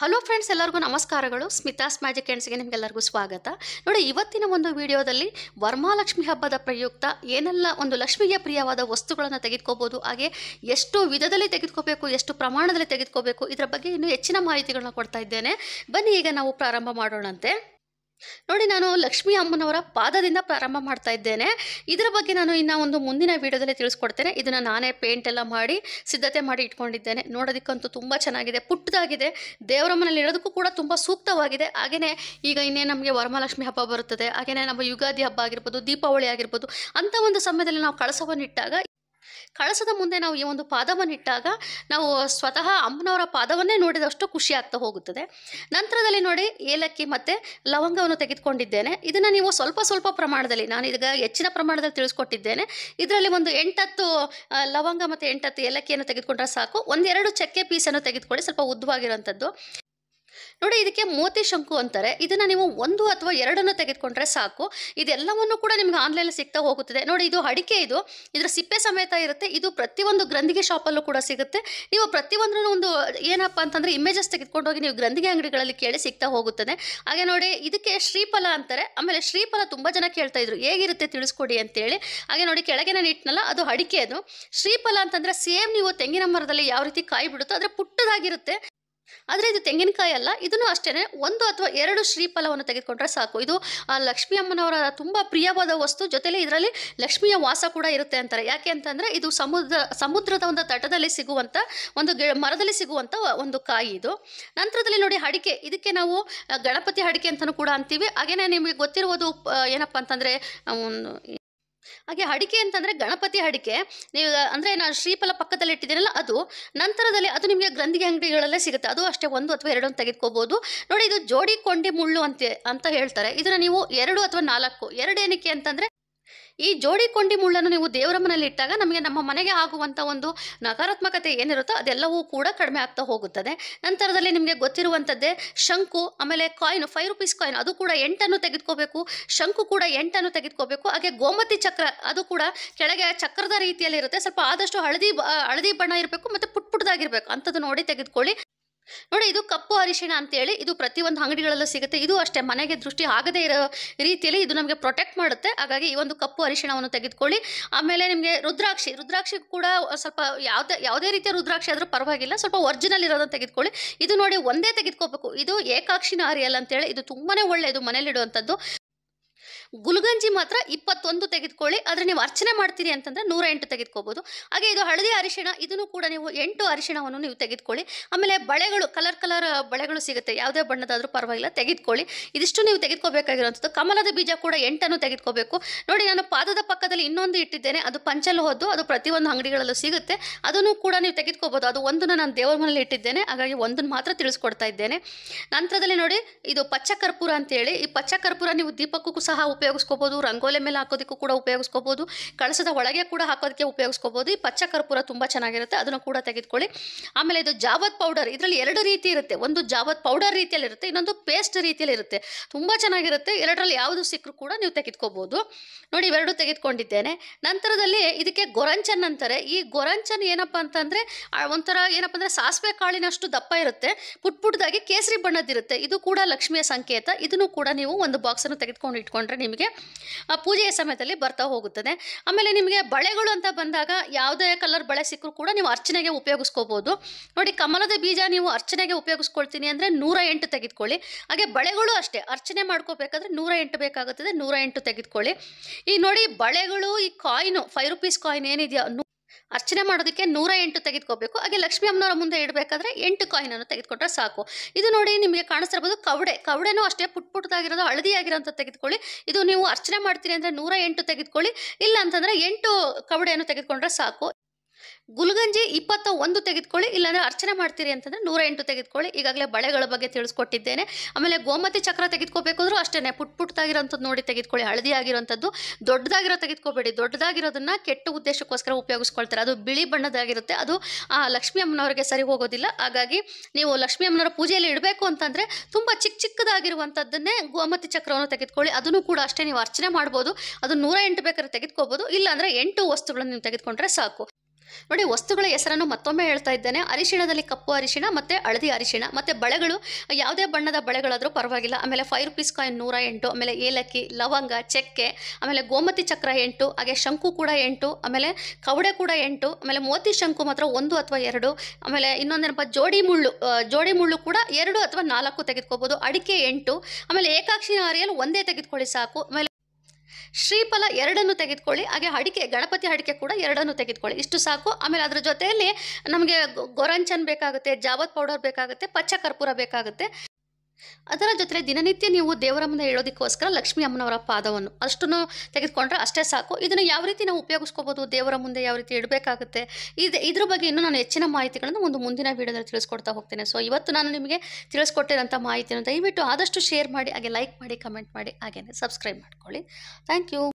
hello friends ಎಲ್ಲರಿಗೂ ನಮಸ್ಕಾರಗಳು Smitha's magic ಎಂಡ್ಸ್ಗೆ ನಿಮಗೆಲ್ಲರಿಗೂ ಸ್ವಾಗತ ನೋಡಿ ಇವತ್ತಿನ ಒಂದು ವಿಡಿಯೋದಲ್ಲಿ ವರ್ಮಾಲಕ್ಷ್ಮಿ ಹಬ್ಬದ ಪ್ರಯುಕ್ತ ಏನೆಲ್ಲ ಒಂದು ಲಕ್ಷ್ಮಿಗೆ ಪ್ರಿಯವಾದ ವಸ್ತುಗಳನ್ನು ತೆಗೆದುಕೋಬೋದು ಹಾಗೆ ಎಷ್ಟು ವಿಧದಲ್ಲಿ ತೆಗೆದುಕೋಬೇಕು ಎಷ್ಟು ಪ್ರಮಾಣದಲ್ಲಿ ತೆಗೆದುಕೋಬೇಕು ಇದರ ಬಗ್ಗೆ ಇನ್ನೂ ಹೆಚ್ಚಿನ ಮಾಹಿತಿಗಳನ್ನ ಕೊಡ್ತಾ ಇದ್ದೇನೆ ಬನ್ನಿ ಈಗ ನಾವು ಪ್ರಾರಂಭ ಮಾಡೋಣಂತೆ ನೋಡಿ ನಾನು ಲಕ್ಷ್ಮೀ ಅಮ್ಮನವರ ಪಾದದಿಂದ ಪ್ರಾರಂಭ ಮಾಡ್ತಾ ಇದ್ದೇನೆ ಇದರ ಬಗ್ಗೆ ನಾನು ಇನ್ನು ಒಂದು ಮುಂದಿನ ವೀಡಿಯೋದಲ್ಲಿ ತಿಳಿಸ್ಕೊಡ್ತೇನೆ ಇದನ್ನು ನಾನೇ ಪೇಂಟ್ ಎಲ್ಲ ಮಾಡಿ ಸಿದ್ಧತೆ ಮಾಡಿ ಇಟ್ಕೊಂಡಿದ್ದೇನೆ ನೋಡೋದಕ್ಕಂತೂ ತುಂಬ ಚೆನ್ನಾಗಿದೆ ಪುಟ್ಟದಾಗಿದೆ ದೇವರ ಮನೇಲಿ ಇರೋದಕ್ಕೂ ಕೂಡ ತುಂಬ ಸೂಕ್ತವಾಗಿದೆ ಹಾಗೆಯೇ ಈಗ ಇನ್ನೇ ನಮಗೆ ವರಮಹಾಲಕ್ಷ್ಮಿ ಹಬ್ಬ ಬರುತ್ತದೆ ಹಾಗೆಯೇ ನಮ್ಮ ಯುಗಾದಿ ಹಬ್ಬ ಆಗಿರ್ಬೋದು ದೀಪಾವಳಿ ಆಗಿರ್ಬೋದು ಅಂಥ ಒಂದು ಸಮಯದಲ್ಲಿ ನಾವು ಕಳಸವನ್ನು ಇಟ್ಟಾಗ ಕಳಸದ ಮುಂದೆ ನಾವು ಈ ಒಂದು ಪಾದವನ್ನಿಟ್ಟಾಗ ನಾವು ಸ್ವತಃ ಅಮ್ಮನವರ ಪಾದವನ್ನೇ ನೋಡಿದಷ್ಟು ಖುಷಿ ಆಗ್ತಾ ಹೋಗುತ್ತದೆ ನಂತರದಲ್ಲಿ ನೋಡಿ ಏಲಕ್ಕಿ ಮತ್ತು ಲವಂಗವನ್ನು ತೆಗೆದುಕೊಂಡಿದ್ದೇನೆ ಇದನ್ನು ನೀವು ಸ್ವಲ್ಪ ಸ್ವಲ್ಪ ಪ್ರಮಾಣದಲ್ಲಿ ನಾನು ಈಗ ಹೆಚ್ಚಿನ ಪ್ರಮಾಣದಲ್ಲಿ ತಿಳಿಸ್ಕೊಟ್ಟಿದ್ದೇನೆ ಇದರಲ್ಲಿ ಒಂದು ಎಂಟತ್ತು ಲವಂಗ ಮತ್ತು ಎಂಟತ್ತು ಏಲಕ್ಕಿಯನ್ನು ತೆಗೆದುಕೊಂಡ್ರೆ ಸಾಕು ಒಂದೆರಡು ಚಕ್ಕೆ ಪೀಸನ್ನು ತೆಗೆದುಕೊಂಡು ಸ್ವಲ್ಪ ಉದ್ದವಾಗಿರುವಂಥದ್ದು ನೋಡಿ ಇದಕ್ಕೆ ಮೋತಿ ಶಂಕು ಅಂತಾರೆ ಇದನ್ನು ನೀವು ಒಂದು ಅಥವಾ ಎರಡನ್ನು ತೆಗೆದುಕೊಂಡ್ರೆ ಸಾಕು ಇದೆಲ್ಲವನ್ನು ಕೂಡ ನಿಮ್ಗೆ ಆನ್ಲೈನಲ್ಲಿ ಸಿಗ್ತಾ ಹೋಗುತ್ತದೆ ನೋಡಿ ಇದು ಅಡಿಕೆ ಇದು ಇದರ ಸಿಪ್ಪೆ ಸಮೇತ ಇರುತ್ತೆ ಇದು ಪ್ರತಿಯೊಂದು ಗ್ರಂಥಿಗೆ ಶಾಪಲ್ಲೂ ಕೂಡ ಸಿಗುತ್ತೆ ನೀವು ಪ್ರತಿಯೊಂದ್ರೂ ಒಂದು ಏನಪ್ಪ ಅಂತಂದರೆ ಇಮೇಜಸ್ ತೆಗೆದುಕೊಂಡು ಹೋಗಿ ನೀವು ಗ್ರಂಥಿಗೆ ಅಂಗಡಿಗಳಲ್ಲಿ ಕೇಳಿ ಸಿಗ್ತಾ ಹೋಗುತ್ತದೆ ಹಾಗೆ ನೋಡಿ ಇದಕ್ಕೆ ಶ್ರೀಫಲ ಅಂತಾರೆ ಆಮೇಲೆ ಶ್ರೀಫಲ ತುಂಬ ಜನ ಕೇಳ್ತಾ ಇದ್ರು ಹೇಗಿರುತ್ತೆ ತಿಳಿಸ್ಕೊಡಿ ಅಂತೇಳಿ ಹಾಗೆ ನೋಡಿ ಕೆಳಗಿನ ನಿಟ್ಟಿನಲ್ಲ ಅದು ಅಡಿಕೆ ಅದು ಶ್ರೀಫಲ ಅಂತಂದರೆ ಸೇಮ್ ನೀವು ತೆಂಗಿನ ಮರದಲ್ಲಿ ಯಾವ ರೀತಿ ಕಾಯಿ ಬಿಡುತ್ತೋ ಅದರ ಪುಟ್ಟದಾಗಿರುತ್ತೆ ಆದರೆ ಇದು ತೆಂಗಿನಕಾಯಿ ಅಲ್ಲ ಇದನ್ನು ಅಷ್ಟೇ ಒಂದು ಅಥವಾ ಎರಡು ಶ್ರೀಫಲವನ್ನು ತೆಗೆದುಕೊಂಡ್ರೆ ಸಾಕು ಇದು ಲಕ್ಷ್ಮೀ ಅಮ್ಮನವರ ತುಂಬ ಪ್ರಿಯವಾದ ವಸ್ತು ಜೊತೆಲಿ ಇದರಲ್ಲಿ ಲಕ್ಷ್ಮಿಯ ವಾಸ ಕೂಡ ಇರುತ್ತೆ ಅಂತಾರೆ ಯಾಕೆ ಅಂತಂದರೆ ಇದು ಸಮುದ್ರ ಸಮುದ್ರದ ಒಂದು ತಟದಲ್ಲಿ ಸಿಗುವಂಥ ಒಂದು ಮರದಲ್ಲಿ ಸಿಗುವಂಥ ಒಂದು ಕಾಯಿ ಇದು ನಂತರದಲ್ಲಿ ನೋಡಿ ಅಡಿಕೆ ಇದಕ್ಕೆ ನಾವು ಗಣಪತಿ ಅಡಿಕೆ ಅಂತಲೂ ಕೂಡ ಅಂತೀವಿ ಹಾಗೆಯೇ ನಿಮಗೆ ಗೊತ್ತಿರುವುದು ಏನಪ್ಪ ಅಂತಂದರೆ ಹಾಗೆ ಅಡಿಕೆ ಅಂತಂದರೆ ಗಣಪತಿ ಅಡಿಕೆ ನೀವು ಅಂದರೆ ನಾನು ಶ್ರೀಫಲ ಪಕ್ಕದಲ್ಲಿ ಇಟ್ಟಿದ್ದೀನಲ್ಲ ಅದು ನಂತರದಲ್ಲಿ ಅದು ನಿಮಗೆ ಗ್ರಂಥಿಗೆ ಅಂಗಡಿಗಳಲ್ಲೇ ಸಿಗುತ್ತೆ ಅದು ಅಷ್ಟೇ ಒಂದು ಅಥವಾ ಎರಡು ತೆಗೆದುಕೋಬೋದು ನೋಡಿ ಇದು ಜೋಡಿ ಕೊಂಡಿ ಮುಳ್ಳು ಅಂತ ಅಂತ ಹೇಳ್ತಾರೆ ಇದನ್ನು ನೀವು ಎರಡು ಅಥವಾ ನಾಲ್ಕು ಎರಡು ಏನಕ್ಕೆ ಅಂತಂದರೆ ಈ ಜೋಡಿ ಕೊಂಡಿ ಮುಳ್ಳನ್ನು ನೀವು ದೇವರ ಮನೆಯಲ್ಲಿ ಇಟ್ಟಾಗ ನಮಗೆ ನಮ್ಮ ಮನೆಗೆ ಆಗುವಂಥ ಒಂದು ನಕಾರಾತ್ಮಕತೆ ಏನಿರುತ್ತೋ ಅದೆಲ್ಲವೂ ಕೂಡ ಕಡಿಮೆ ಆಗ್ತಾ ಹೋಗುತ್ತದೆ ನಂತರದಲ್ಲಿ ನಿಮಗೆ ಗೊತ್ತಿರುವಂಥದ್ದೇ ಶಂಕು ಆಮೇಲೆ ಕಾಯಿನ್ ಫೈವ್ ರುಪೀಸ್ ಕಾಯಿನ್ ಅದು ಕೂಡ ಎಂಟನ್ನು ತೆಗೆದುಕೋಬೇಕು ಶಂಕು ಕೂಡ ಎಂಟನ್ನು ತೆಗೆದುಕೋಬೇಕು ಹಾಗೆ ಗೋಮತಿ ಚಕ್ರ ಅದು ಕೂಡ ಕೆಳಗೆ ಚಕ್ರದ ರೀತಿಯಲ್ಲಿ ಇರುತ್ತೆ ಸ್ವಲ್ಪ ಆದಷ್ಟು ಹಳದಿ ಹಳದಿ ಬಣ್ಣ ಇರಬೇಕು ಮತ್ತು ಪುಟ್ ಪುಟ್ಟದಾಗಿರ್ಬೇಕು ಅಂಥದ್ದು ನೋಡಿ ತೆಗೆದುಕೊಳ್ಳಿ ನೋಡಿ ಇದು ಕಪ್ಪು ಅರಿಶಿಣ ಅಂತೇಳಿ ಇದು ಪ್ರತಿಯೊಂದು ಅಂಗಡಿಗಳಲ್ಲೂ ಸಿಗುತ್ತೆ ಇದು ಅಷ್ಟೇ ಮನೆಗೆ ದೃಷ್ಟಿ ಆಗದೇ ಇರೋ ರೀತಿಯಲ್ಲಿ ಇದು ನಮಗೆ ಪ್ರೊಟೆಕ್ಟ್ ಮಾಡುತ್ತೆ ಹಾಗಾಗಿ ಈ ಒಂದು ಕಪ್ಪು ಅರಿಶಿಣವನ್ನು ತೆಗೆದುಕೊಳ್ಳಿ ಆಮೇಲೆ ನಿಮಗೆ ರುದ್ರಾಕ್ಷಿ ರುದ್ರಾಕ್ಷಿ ಕೂಡ ಸ್ವಲ್ಪ ಯಾವುದೇ ಯಾವುದೇ ರೀತಿಯ ರುದ್ರಾಕ್ಷಿ ಆದರೂ ಪರವಾಗಿಲ್ಲ ಸ್ವಲ್ಪ ಒರಿಜಿನಲ್ ಇರೋದನ್ನು ತೆಗೆದುಕೊಳ್ಳಿ ಇದು ನೋಡಿ ಒಂದೇ ತೆಗೆದುಕೋಬೇಕು ಇದು ಏಕಾಕ್ಷಿನ ಅರಿಯಲ್ಲ ಅಂತೇಳಿ ಇದು ತುಂಬಾ ಒಳ್ಳೆಯದು ಮನೇಲಿಡುವಂಥದ್ದು ಗುಲ್ಗಂಜಿ ಮಾತ್ರ ಇಪ್ಪತ್ತೊಂದು ತೆಗೆದುಕೊಳ್ಳಿ ಆದರೆ ನೀವು ಅರ್ಚನೆ ಮಾಡ್ತೀರಿ ಅಂತಂದರೆ ನೂರ ಎಂಟು ತೆಗೆದುಕೋಬೋದು ಹಾಗೆ ಇದು ಹಳದಿ ಅರಿಶಿಣ ಇದನ್ನು ಕೂಡ ನೀವು ಎಂಟು ಅರಿಶಿಣವನ್ನು ನೀವು ತೆಗೆದುಕೊಳ್ಳಿ ಆಮೇಲೆ ಬಳೆಗಳು ಕಲರ್ ಕಲರ್ ಬಳೆಗಳು ಸಿಗುತ್ತೆ ಯಾವುದೇ ಬಣ್ಣದಾದರೂ ಪರವಾಗಿಲ್ಲ ತೆಗೆದುಕೊಳ್ಳಿ ಇದಿಷ್ಟು ನೀವು ತೆಗೆದುಕೋಬೇಕಾಗಿರುವಂಥದ್ದು ಕಮಲದ ಬೀಜ ಕೂಡ ಎಂಟನ್ನು ತೆಗೆದುಕೋಬೇಕು ನೋಡಿ ನಾನು ಪಾದದ ಪಕ್ಕದಲ್ಲಿ ಇನ್ನೊಂದು ಇಟ್ಟಿದ್ದೇನೆ ಅದು ಪಂಚಲು ಹೊದ್ದು ಅದು ಪ್ರತಿಯೊಂದು ಅಂಗಡಿಗಳಲ್ಲೂ ಸಿಗುತ್ತೆ ಅದನ್ನು ಕೂಡ ನೀವು ತೆಗೆದುಕೋಬೋದು ಅದು ಒಂದನ್ನು ನಾನು ದೇವರ ಮನೆಯಲ್ಲಿ ಇಟ್ಟಿದ್ದೇನೆ ಹಾಗಾಗಿ ಒಂದನ್ನು ಮಾತ್ರ ತಿಳಿಸ್ಕೊಡ್ತಾ ಇದ್ದೇನೆ ನಂತರದಲ್ಲಿ ನೋಡಿ ಇದು ಪಚ್ಚ ಕರ್ಪೂರ ಅಂತೇಳಿ ಈ ಪಚ್ಚ ಕರ್ಪೂರ ನೀವು ದೀಪಕ್ಕೂ ಸಹ ಉಪಯೋಗಿಸ್ಕೋಬೋದು ರಂಗೋಲೆ ಮೇಲೆ ಹಾಕೋದಕ್ಕೂ ಕೂಡ ಉಪಯೋಗಿಸ್ಕೋಬೋದು ಕಳಸದ ಒಳಗೆ ಕೂಡ ಹಾಕೋದಕ್ಕೆ ಉಪಯೋಗಿಸ್ಕೋಬೋದು ಈ ಪಚ್ಚ ಕರ್ಪೂರ ತುಂಬ ಚೆನ್ನಾಗಿರುತ್ತೆ ಅದನ್ನು ಕೂಡ ತೆಗೆದುಕೊಳ್ಳಿ ಆಮೇಲೆ ಇದು ಜಾವತ್ ಪೌಡರ್ ಇದರಲ್ಲಿ ಎರಡು ರೀತಿ ಇರುತ್ತೆ ಒಂದು ಜಾವತ್ ಪೌಡರ್ ರೀತಿಯಲ್ಲಿ ಇರುತ್ತೆ ಇನ್ನೊಂದು ಪೇಸ್ಟ್ ರೀತಿಯಲ್ಲಿ ಇರುತ್ತೆ ತುಂಬ ಚೆನ್ನಾಗಿರುತ್ತೆ ಎರಡರಲ್ಲಿ ಯಾವುದು ಸಿಕ್ಕರೂ ಕೂಡ ನೀವು ತೆಗೆದುಕೋಬೋದು ನೋಡಿ ಇವೆರಡು ತೆಗೆದುಕೊಂಡಿದ್ದೇನೆ ನಂತರದಲ್ಲಿ ಇದಕ್ಕೆ ಗೊರಂಚನ್ ಅಂತಾರೆ ಈ ಗೊರಂಚನ್ ಏನಪ್ಪ ಅಂತಂದರೆ ಒಂಥರ ಏನಪ್ಪ ಅಂದರೆ ಸಾಸಿವೆ ಕಾಳಿನಷ್ಟು ದಪ್ಪ ಇರುತ್ತೆ ಪುಟ್ ಪುಟ್ಟದಾಗಿ ಕೇಸರಿ ಬಣ್ಣದಿರುತ್ತೆ ಇದು ಕೂಡ ಲಕ್ಷ್ಮಿಯ ಸಂಕೇತ ಇದನ್ನು ಕೂಡ ನೀವು ಒಂದು ಬಾಕ್ಸನ್ನು ತೆಗೆದುಕೊಂಡು ಇಟ್ಕೊಂಡ್ರೆ ನಿಮಗೆ ನಿಮಗೆ ಪೂಜೆಯ ಸಮಯದಲ್ಲಿ ಬರ್ತಾ ಹೋಗುತ್ತದೆ ಆಮೇಲೆ ನಿಮಗೆ ಬಳೆಗಳು ಅಂತ ಬಂದಾಗ ಯಾವುದೇ ಕಲರ್ ಬಳೆ ಸಿಕ್ಕರೂ ಕೂಡ ನೀವು ಅರ್ಚನೆಗೆ ಉಪಯೋಗಿಸ್ಕೋಬೋದು ನೋಡಿ ಕಮಲದ ಬೀಜ ನೀವು ಅರ್ಚನೆಗೆ ಉಪಯೋಗಿಸ್ಕೊಳ್ತೀನಿ ಅಂದರೆ ನೂರ ಎಂಟು ತೆಗೆದುಕೊಳ್ಳಿ ಹಾಗೆ ಬಳೆಗಳು ಅಷ್ಟೇ ಅರ್ಚನೆ ಮಾಡ್ಕೋಬೇಕಾದ್ರೆ ನೂರ ಎಂಟು ಬೇಕಾಗುತ್ತದೆ ನೂರ ಎಂಟು ತೆಗೆದುಕೊಳ್ಳಿ ಈ ನೋಡಿ ಬಳೆಗಳು ಈ ಕಾಯಿನು ಫೈವ್ ರುಪೀಸ್ ಕಾಯಿನ್ ಏನಿದೆಯಾ ಅರ್ಚನೆ ಮಾಡೋದಕ್ಕೆ ನೂರ ಎಂಟು ತೆಗೆದುಕೋಬೇಕು ಹಾಗೆ ಲಕ್ಷ್ಮೀ ಅಮ್ಮನವರ ಮುಂದೆ ಇಡಬೇಕಾದ್ರೆ ಎಂಟು ಕಾಯಿನನ್ನು ತೆಗೆದುಕೊಂಡ್ರೆ ಸಾಕು ಇದು ನೋಡಿ ನಿಮಗೆ ಕಾಣಿಸ್ತಿರ್ಬೋದು ಕವಡೆ ಕವಡೆನೂ ಅಷ್ಟೇ ಪುಟ್ ಪುಟ್ಟದಾಗಿರೋದು ಹಳದಿಯಾಗಿರೋಂಥ ತೆಗೆದುಕೊಳ್ಳಿ ಇದು ನೀವು ಅರ್ಚನೆ ಮಾಡ್ತೀರಿ ಅಂದರೆ ನೂರ ಎಂಟು ತೆಗೆದುಕೊಳ್ಳಿ ಇಲ್ಲ ಅಂತಂದರೆ ಎಂಟು ಕವಡೆಯನ್ನು ತೆಗೆದುಕೊಂಡ್ರೆ ಸಾಕು ಗುಲ್ಗಂಜಿ ಇಪ್ಪತ್ತ ಒಂದು ತೆಗೆದುಕೊಳ್ಳಿ ಇಲ್ಲಾಂದ್ರೆ ಅರ್ಚನೆ ಮಾಡ್ತೀರಿ ಅಂತಂದ್ರೆ ನೂರ ಎಂಟು ತೆಗೆದುಕೊಳ್ಳಿ ಈಗಾಗಲೇ ಬಳೆಗಳ ಬಗ್ಗೆ ತಿಳಿಸ್ಕೊಟ್ಟಿದ್ದೇನೆ ಆಮೇಲೆ ಗೋಮತಿ ಚಕ್ರ ತೆಗೆದುಕೋಬೇಕು ಅಷ್ಟೇ ಪುಟ್ ಪುಟ್ಟದಾಗಿರೋಂಥದ್ದು ನೋಡಿ ತೆಗೆದುಕೊಳ್ಳಿ ಹಳದಿ ಆಗಿರೋಂಥದ್ದು ದೊಡ್ಡದಾಗಿರೋ ತೆಗೆದುಕೋಬೇಡಿ ದೊಡ್ಡದಾಗಿರೋದನ್ನ ಕೆಟ್ಟ ಉದ್ದೇಶಕ್ಕೋಸ್ಕರ ಉಪಯೋಗಿಸ್ಕೊಳ್ತಾರೆ ಅದು ಬಿಳಿ ಬಣ್ಣದಾಗಿರುತ್ತೆ ಅದು ಲಕ್ಷ್ಮೀ ಅಮ್ಮನವರಿಗೆ ಸರಿ ಹೋಗೋದಿಲ್ಲ ಹಾಗಾಗಿ ನೀವು ಲಕ್ಷ್ಮೀ ಅಮ್ಮನವರ ಪೂಜೆಯಲ್ಲಿ ಇಡಬೇಕು ಅಂತಂದ್ರೆ ತುಂಬ ಚಿಕ್ಕ ಚಿಕ್ಕದಾಗಿರುವಂಥದ್ದನ್ನೇ ಗೋಮತಿ ಚಕ್ರವನ್ನು ತೆಗೆದುಕೊಳ್ಳಿ ಅದನ್ನು ಕೂಡ ಅಷ್ಟೇ ನೀವು ಅರ್ಚನೆ ಮಾಡ್ಬೋದು ಅದು ನೂರ ಎಂಟು ಬೇಕಾದ್ರೆ ತೆಗೆದುಕೋಬೋದು ಇಲ್ಲಾಂದರೆ ಎಂಟು ವಸ್ತುಗಳನ್ನು ನೀವು ತೆಗೆದುಕೊಂಡ್ರೆ ಸಾಕು ನೋಡಿ ವಸ್ತುಗಳ ಹೆಸರನ್ನು ಮತ್ತೊಮ್ಮೆ ಹೇಳ್ತಾ ಇದ್ದೇನೆ ಅರಿಶಿಣದಲ್ಲಿ ಕಪ್ಪು ಅರಿಶಿಣ ಮತ್ತು ಹಳದಿ ಅರಿಶಿಣ ಮತ್ತೆ ಬಳೆಗಳು ಯಾವುದೇ ಬಣ್ಣದ ಬಳೆಗಳಾದರೂ ಪರವಾಗಿಲ್ಲ ಆಮೇಲೆ ಫೈವ್ ರುಪೀಸ್ ಕಾಯಿನ್ ನೂರ ಎಂಟು ಆಮೇಲೆ ಏಲಕ್ಕಿ ಲವಂಗ ಚಕ್ಕೆ ಆಮೇಲೆ ಗೋಮತಿ ಚಕ್ರ ಎಂಟು ಹಾಗೆ ಶಂಕು ಕೂಡ ಎಂಟು ಆಮೇಲೆ ಕವಡೆ ಕೂಡ ಎಂಟು ಆಮೇಲೆ ಮೋತಿ ಶಂಕು ಮಾತ್ರ ಒಂದು ಅಥವಾ ಎರಡು ಆಮೇಲೆ ಇನ್ನೊಂದೇನಪ್ಪ ಜೋಡಿ ಮುಳ್ಳು ಜೋಡಿ ಮುಳ್ಳು ಕೂಡ ಎರಡು ಅಥವಾ ನಾಲ್ಕು ತೆಗೆದುಕೋಬೋದು ಅಡಿಕೆ ಎಂಟು ಆಮೇಲೆ ಏಕಾಕ್ಷಿ ಅರಿಯಲು ಒಂದೇ ತೆಗೆದುಕೊಳ್ಳಿ ಸಾಕು ಆಮೇಲೆ ಶ್ರೀಫಲ ಎರಡನ್ನು ತೆಗೆದುಕೊಳ್ಳಿ ಹಾಗೆ ಅಡಿಕೆ ಗಣಪತಿ ಅಡಿಕೆ ಕೂಡ ಎರಡನ್ನು ತೆಗೆದುಕೊಳ್ಳಿ ಇಷ್ಟು ಸಾಕು ಆಮೇಲೆ ಅದರ ಜೊತೆಯಲ್ಲಿ ನಮಗೆ ಗೊರಂಚನ್ ಬೇಕಾಗುತ್ತೆ ಜಾವತ್ ಪೌಡರ್ ಬೇಕಾಗುತ್ತೆ ಪಚ್ಚ ಕರ್ಪೂರ ಬೇಕಾಗುತ್ತೆ ಅದರ ಜೊತೆ ದಿನನಿತ್ಯ ನೀವು ದೇವರ ಮುಂದೆ ಹೇಳೋದಕ್ಕೋಸ್ಕರ ಲಕ್ಷ್ಮೀ ಅಮ್ಮನವರ ಪಾದವನ್ನು ಅಷ್ಟನ್ನು ತೆಗೆದುಕೊಂಡ್ರೆ ಅಷ್ಟೇ ಸಾಕು ಇದನ್ನು ಯಾವ ರೀತಿ ನಾವು ಉಪಯೋಗಿಸ್ಕೋಬೋದು ದೇವರ ಮುಂದೆ ಯಾವ ರೀತಿ ಇಡಬೇಕಾಗುತ್ತೆ ಇದು ಇದ್ರ ಬಗ್ಗೆ ಇನ್ನೂ ನಾನು ಹೆಚ್ಚಿನ ಮಾಹಿತಿಗಳನ್ನು ಒಂದು ಮುಂದಿನ ವೀಡಿಯೋದಲ್ಲಿ ತಿಳಿಸ್ಕೊಡ್ತಾ ಹೋಗ್ತೇನೆ ಸೊ ಇವತ್ತು ನಾನು ನಿಮಗೆ ತಿಳಿಸ್ಕೊಟ್ಟಿರೋಂಥ ಮಾಹಿತಿಯನ್ನು ದಯವಿಟ್ಟು ಆದಷ್ಟು ಶೇರ್ ಮಾಡಿ ಹಾಗೆ ಲೈಕ್ ಮಾಡಿ ಕಮೆಂಟ್ ಮಾಡಿ ಹಾಗೆಯೇ ಸಬ್ಸ್ಕ್ರೈಬ್ ಮಾಡ್ಕೊಳ್ಳಿ ಥ್ಯಾಂಕ್ ಯು